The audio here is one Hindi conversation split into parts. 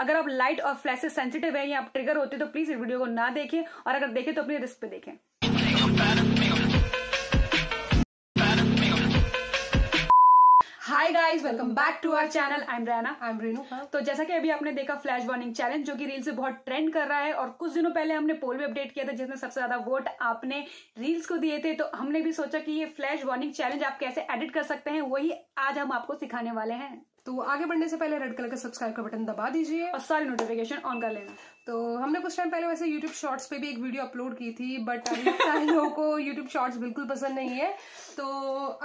अगर आप लाइट और फ्लैश से सेंसिटिव है या आप ट्रिगर होते तो प्लीज इस वीडियो को ना देखें और अगर देखें तो अपने रिस्क पे देखें hi guys welcome back to our channel I am Raina I am Renu तो जैसा कि अभी आपने देखा फ्लैश वार्निंग चैलेंज जो कि रील से बहुत ट्रेंड कर रहा है और कुछ दिनों पहले हमने पोल भी अपडेट किया था जिसमें सबसे ज्यादा वोट आपने रील्स को दिए थे तो हमने भी सोचा कि ये फ्लैश वार्निंग चैलेंज आप कैसे एडिट कर सकते हैं वही आज हम आपको सिखाने वाले हैं तो आगे बढ़ने से पहले रेड कलर का सब्सक्राइब का बटन दबा दीजिए और सारी नोटिफिकेशन ऑन कर लेना तो हमने कुछ टाइम पहले वैसे यूट्यूब शॉर्ट्स पे भी एक वीडियो अपलोड की थी बट अभी लोगों को यूट्यूब शॉर्ट्स बिल्कुल पसंद नहीं है तो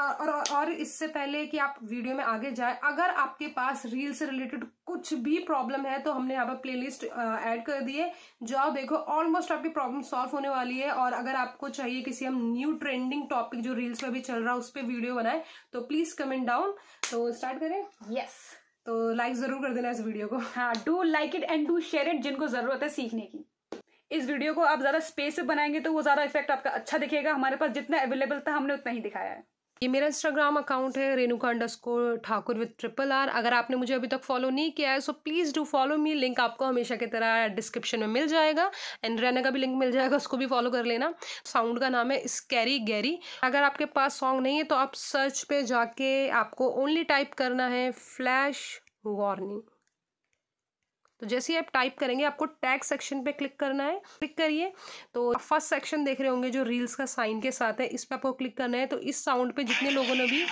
और और इससे पहले कि आप वीडियो में आगे जाए अगर आपके पास रील से रिलेटेड कुछ भी प्रॉब्लम है तो हमने यहाँ पर लिस्ट एड कर दी है जो आप देखो ऑलमोस्ट आपकी प्रॉब्लम सॉल्व होने वाली है और अगर आपको चाहिए किसी हम न्यू ट्रेंडिंग टॉपिक जो रील्स में भी चल रहा है उस पर वीडियो बनाए तो प्लीज कमेंट डाउन तो स्टार्ट करें यस yes. तो लाइक जरूर कर देना इस वीडियो को हाँ do like it and do share it जिनको जरूरत है सीखने की इस वीडियो को आप ज्यादा स्पेस से बनाएंगे तो वो ज्यादा इफेक्ट आपका अच्छा दिखेगा हमारे पास जितना अवेलेबल था हमने उतना ही दिखाया है ये मेरा इंस्टाग्राम अकाउंट है Renuka under Thakur with triple R अगर आपने मुझे अभी तक फॉलो नहीं किया है so please do follow me link आपको हमेशा की तरह डिस्क्रिप्शन में मिल जाएगा एंड रहने का भी लिंक मिल जाएगा उसको भी फॉलो कर लेना साउंड का नाम है स्कैरी गैरी अगर आपके पास सॉन्ग नहीं है तो आप सर्च पे जाके आपको ओनली टाइप करना है फ्लैश वार्निंग तो जैसे ही आप टाइप करेंगे आपको टैग सेक्शन पे क्लिक करना है क्लिक करिए तो फर्स्ट सेक्शन देख रहे होंगे जो रील्स का साइन के साथ है इस पर आपको क्लिक करना है तो इस साउंड पे जितने लोगों ने भी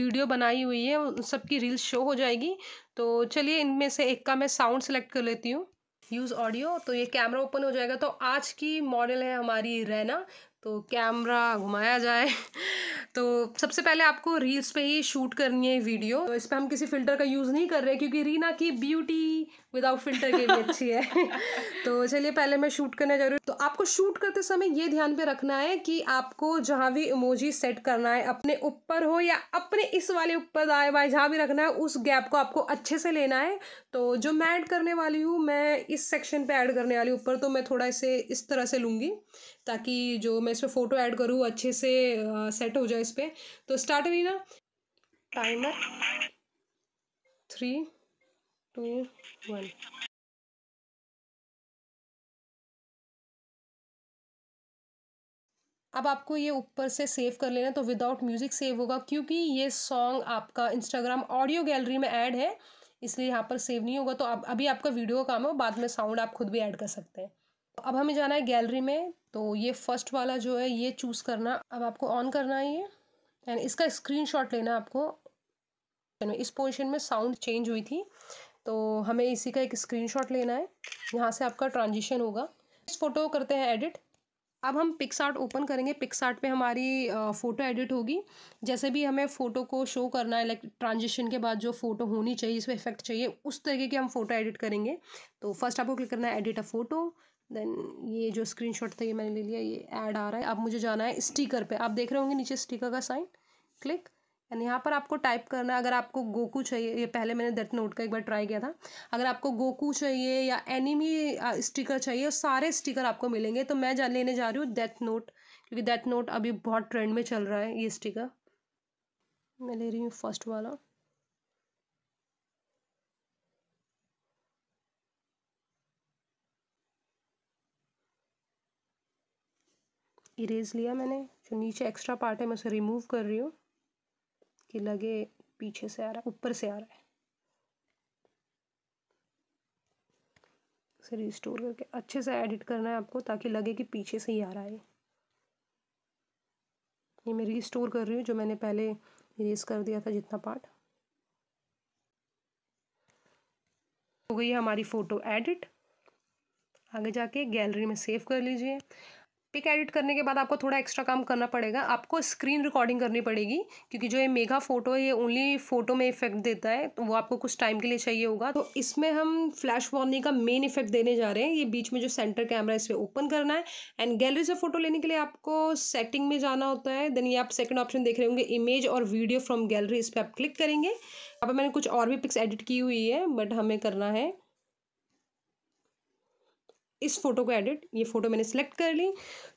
वीडियो बनाई हुई है उन सबकी रील्स शो हो जाएगी तो चलिए इनमें से एक का मैं साउंड सेलेक्ट कर लेती हूँ यूज़ ऑडियो तो ये कैमरा ओपन हो जाएगा तो आज की मॉडल है हमारी रैना तो कैमरा घुमाया जाए तो सबसे पहले आपको रील्स पे ही शूट करनी है वीडियो तो इस पर हम किसी फिल्टर का यूज़ नहीं कर रहे क्योंकि रीना की ब्यूटी विदाउट फिल्टर की भी अच्छी है तो चलिए पहले मैं शूट करने जा रही हूँ तो आपको शूट करते समय ये ध्यान पे रखना है कि आपको जहाँ भी इमोजी सेट करना है अपने ऊपर हो या अपने इस वाले ऊपर आए बाएँ जहाँ भी रखना है उस गैप को आपको अच्छे से लेना है तो जो मैं ऐड करने वाली हूँ मैं इस सेक्शन पर ऐड करने वाली ऊपर तो मैं थोड़ा इसे इस तरह से लूँगी ताकि जो मैं इस पर फ़ोटो ऐड करूँ अच्छे से सेट हो जाए इस पर तो स्टार्ट ना टाइमर थ्री टू वन अब आपको ये ऊपर से सेव कर लेना तो विदाउट म्यूज़िक सेव होगा क्योंकि ये सॉन्ग आपका इंस्टाग्राम ऑडियो गैलरी में ऐड है इसलिए यहाँ पर सेव नहीं होगा तो आप अभी आपका वीडियो काम है बाद में साउंड आप खुद भी ऐड कर सकते हैं तो अब हमें जाना है गैलरी में तो ये फर्स्ट वाला जो है ये चूज़ करना अब आपको ऑन करना है ये एंड इसका स्क्रीनशॉट लेना आपको इस पोजिशन में साउंड चेंज हुई थी तो हमें इसी का एक स्क्रीनशॉट लेना है यहाँ से आपका ट्रांजिशन होगा इस फ़ोटो को करते हैं एडिट अब हम पिक्सार्ट ओपन करेंगे पिक्सार्ट पे हमारी फ़ोटो एडिट होगी जैसे भी हमें फ़ोटो को शो करना है लाइक ट्रांजिशन के बाद जो फ़ोटो होनी चाहिए इसमें इफेक्ट चाहिए उस तरीके की हम फ़ोटो एडिट करेंगे तो फर्स्ट आपको क्लिक करना है एडिट अ फ़ोटो देन ये जो स्क्रीनशॉट था ये मैंने ले लिया ये एड आ रहा है अब मुझे जाना है स्टिकर पर आप देख रहे होंगे नीचे स्टीकर का साइन क्लिक एंड यहाँ पर आपको टाइप करना अगर आपको गोकू चाहिए ये पहले मैंने दट नोट का एक बार ट्राई किया था अगर आपको गोकू चाहिए या एनिमी स्टिकर चाहिए सारे स्टिकर आपको मिलेंगे तो मैं जा लेने जा रही हूँ डेथ नोट क्योंकि डेथ नोट अभी बहुत ट्रेंड में चल रहा है ये स्टिकर मैं ले रही हूँ फर्स्ट वाला इरेज लिया मैंने जो नीचे एक्स्ट्रा पार्ट है मैं उसे रिमूव कर रही हूँ कि लगे पीछे से आ रहा है ऊपर से आ रहा है से रिस्टोर करके अच्छे से एडिट करना है आपको ताकि लगे कि पीछे से ही आ रहा है ये मैं रिस्टोर कर रही हूँ जो मैंने पहले रेस कर दिया था जितना पार्ट हो गई हमारी फ़ोटो एडिट आगे जाके गैलरी में सेव कर लीजिए पिक एडिट करने के बाद आपको थोड़ा एक्स्ट्रा काम करना पड़ेगा आपको स्क्रीन रिकॉर्डिंग करनी पड़ेगी क्योंकि जो ये मेगा फोटो है ये ओनली फोटो में इफेक्ट देता है तो वो आपको कुछ टाइम के लिए चाहिए होगा तो इसमें हम फ्लैश वार्निंग का मेन इफेक्ट देने जा रहे हैं ये बीच में जो सेंटर कैमरा इस पर ओपन करना है एंड गैलरी से फोटो लेने के लिए आपको सेटिंग में जाना होता है देन ये आप सेकेंड ऑप्शन देख रहे होंगे इमेज और वीडियो फ्रॉम गैलरी इस पर आप क्लिक करेंगे अब मैंने कुछ और भी पिक्स एडिट की हुई है बट हमें करना है इस फोटो को एडिट ये फोटो मैंने सेलेक्ट कर ली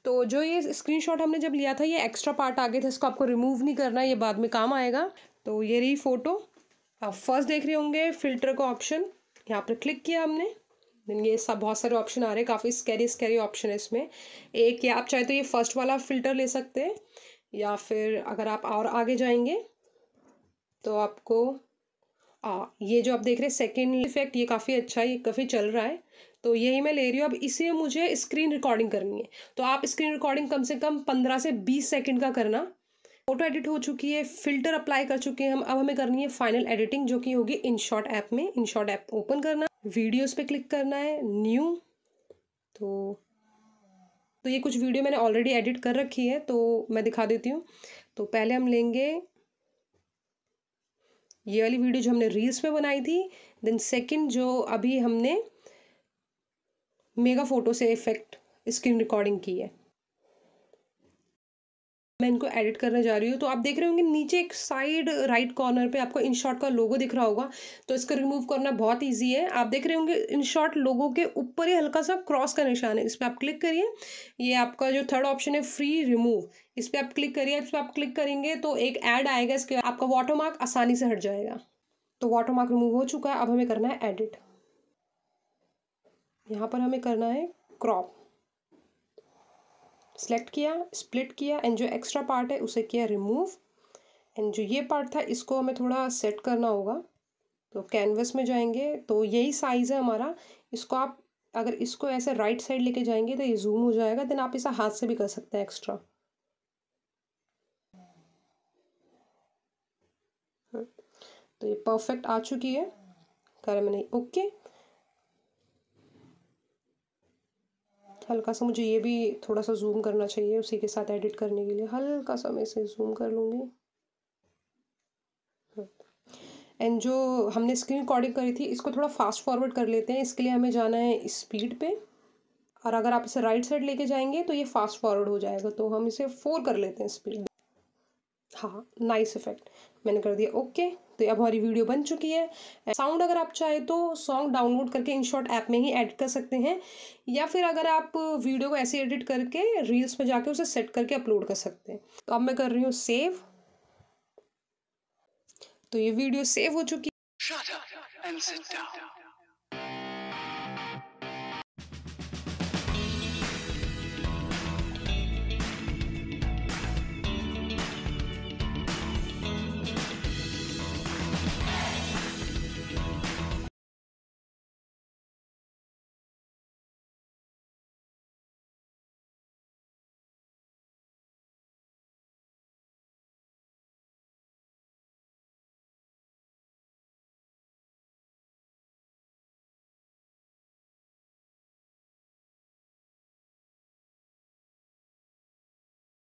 तो जो ये स्क्रीनशॉट हमने जब लिया था ये एक्स्ट्रा पार्ट आ थे इसको आपको रिमूव नहीं करना ये बाद में काम आएगा तो ये रही फ़ोटो आप फर्स्ट देख रहे होंगे फिल्टर का ऑप्शन यहाँ पर क्लिक किया हमने देन ये सब बहुत सारे ऑप्शन आ रहे हैं काफ़ी स्कैरी स्कैरी ऑप्शन है इसमें एक या आप चाहे तो ये फर्स्ट वाला फ़िल्टर ले सकते हैं या फिर अगर आप और आगे जाएंगे तो आपको आ, ये जो आप देख रहे हैं सेकेंड इफेक्ट ये काफ़ी अच्छा है ये काफ़ी चल रहा है तो यही मैं ले रही हूँ अब इसे मुझे स्क्रीन रिकॉर्डिंग करनी है तो आप स्क्रीन रिकॉर्डिंग कम से कम पंद्रह से बीस सेकेंड का करना फोटो एडिट हो चुकी है फिल्टर अप्लाई कर चुके हैं हम अब हमें करनी है फाइनल एडिटिंग जो कि होगी इन शॉर्ट ऐप में इन शॉर्ट ऐप ओपन करना वीडियोस पे क्लिक करना है न्यू तो तो ये कुछ वीडियो मैंने ऑलरेडी एडिट कर रखी है तो मैं दिखा देती हूँ तो पहले हम लेंगे ये वाली वीडियो जो हमने रील्स पे बनाई थी देन सेकंड जो अभी हमने मेगा फ़ोटो से इफ़ेक्ट स्क्रीन रिकॉर्डिंग की है मैं इनको एडिट करने जा रही हूँ तो आप देख रहे होंगे नीचे एक साइड राइट कॉर्नर पे आपको इनशॉट का लोगो दिख रहा होगा तो इसको रिमूव करना बहुत इजी है आप देख रहे होंगे इनशॉट लोगो के ऊपर ही हल्का सा क्रॉस का निशान है इस पर आप क्लिक करिए ये आपका जो थर्ड ऑप्शन है फ्री रिमूव इस पर आप क्लिक करिए इस पर आप क्लिक करेंगे तो एक ऐड आएगा इसके आपका वाटर मार्क आसानी से हट जाएगा तो वाटर मार्क रिमूव हो चुका है अब हमें करना है एडिट यहाँ पर हमें करना है क्रॉप सेलेक्ट किया स्प्लिट किया एंड जो एक्स्ट्रा पार्ट है उसे किया रिमूव एंड जो ये पार्ट था इसको हमें थोड़ा सेट करना होगा तो कैनवस में जाएंगे तो यही साइज़ है हमारा इसको आप अगर इसको ऐसे राइट साइड लेके जाएंगे तो ये जूम हो जाएगा देन आप इसे हाथ से भी कर सकते हैं एक्स्ट्रा हाँ. तो ये परफेक्ट आ चुकी है करा मैंने ओके हल्का सा मुझे ये भी थोड़ा सा जूम करना चाहिए उसी के साथ एडिट करने के लिए हल्का सा मैं इसे जूम कर लूँगी एंड जो हमने स्क्रीन रिकॉर्डिंग करी थी इसको थोड़ा फास्ट फॉरवर्ड कर लेते हैं इसके लिए हमें जाना है स्पीड पे और अगर आप इसे राइट साइड लेके जाएंगे तो ये फास्ट फॉरवर्ड हो जाएगा तो हम इसे फोर कर लेते हैं स्पीड हाँ नाइस इफेक्ट मैंने कर दिया ओके हैं तो अब हमारी वीडियो बन चुकी है साउंड अगर आप चाहे तो सॉन्ग डाउनलोड करके इन शॉर्ट ऐप में ही एडिट कर सकते हैं या फिर अगर आप वीडियो को ऐसे एडिट करके रील्स में जाके उसे सेट करके अपलोड कर सकते हैं तो अब मैं कर रही हूँ सेव तो ये वीडियो सेव हो चुकी है